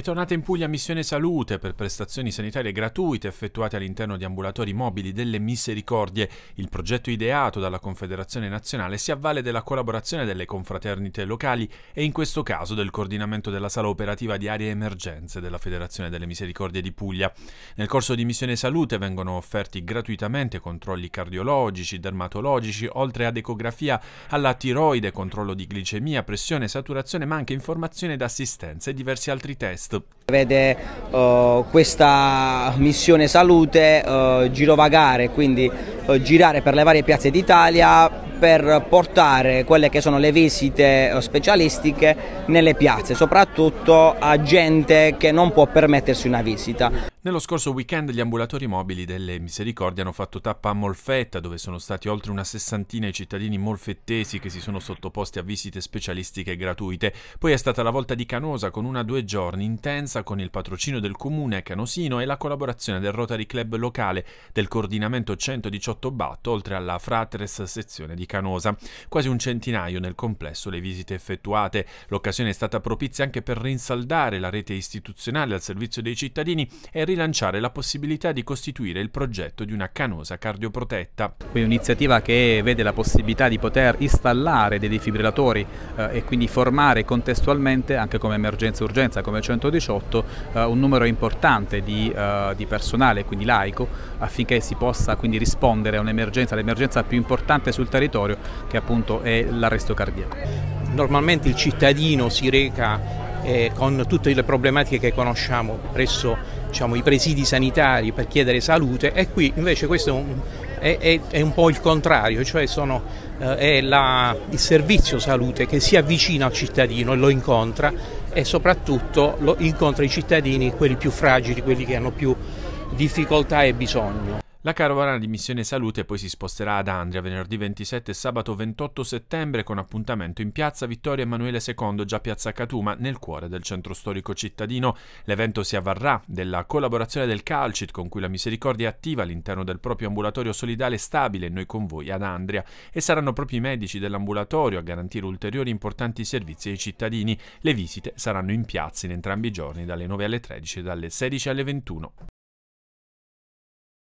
È tornata in Puglia Missione Salute per prestazioni sanitarie gratuite effettuate all'interno di ambulatori mobili delle Misericordie. Il progetto ideato dalla Confederazione Nazionale si avvale della collaborazione delle confraternite locali e in questo caso del coordinamento della sala operativa di aree emergenze della Federazione delle Misericordie di Puglia. Nel corso di Missione Salute vengono offerti gratuitamente controlli cardiologici, dermatologici, oltre ad ecografia alla tiroide, controllo di glicemia, pressione, saturazione, ma anche informazione ed assistenza e diversi altri test Est. Vede uh, questa missione salute uh, girovagare, quindi uh, girare per le varie piazze d'Italia per portare quelle che sono le visite eh, specialistiche nelle piazze, soprattutto a gente che non può permettersi una visita. Nello scorso weekend gli ambulatori mobili delle Misericordie hanno fatto tappa a Molfetta, dove sono stati oltre una sessantina i cittadini molfettesi che si sono sottoposti a visite specialistiche gratuite. Poi è stata la volta di Canosa con una due giorni intensa con il patrocino del comune canosino e la collaborazione del Rotary Club locale, del coordinamento 118 Batto, oltre alla Fratres sezione di Canosa, quasi un centinaio nel complesso le visite effettuate. L'occasione è stata propizia anche per rinsaldare la rete istituzionale al servizio dei cittadini e rilanciare la possibilità di costituire il progetto di una canosa cardioprotetta. Quindi un'iniziativa che vede la possibilità di poter installare dei defibrillatori eh, e quindi formare contestualmente anche come emergenza urgenza, come 118, eh, un numero importante di, eh, di personale, quindi laico, affinché si possa quindi rispondere a un'emergenza, l'emergenza più importante sul territorio territorio che appunto è l'arresto cardiaco. Normalmente il cittadino si reca eh, con tutte le problematiche che conosciamo presso diciamo, i presidi sanitari per chiedere salute e qui invece questo è un, è, è, è un po' il contrario, cioè sono, eh, è la, il servizio salute che si avvicina al cittadino e lo incontra e soprattutto lo incontra i cittadini, quelli più fragili, quelli che hanno più difficoltà e bisogno. La carovana di Missione Salute poi si sposterà ad Andria venerdì 27 e sabato 28 settembre con appuntamento in piazza Vittorio Emanuele II, già piazza Catuma, nel cuore del centro storico cittadino. L'evento si avvarrà della collaborazione del Calcit con cui la Misericordia è attiva all'interno del proprio ambulatorio solidale stabile Noi con voi ad Andria e saranno proprio i medici dell'ambulatorio a garantire ulteriori importanti servizi ai cittadini. Le visite saranno in piazza in entrambi i giorni dalle 9 alle 13 e dalle 16 alle 21.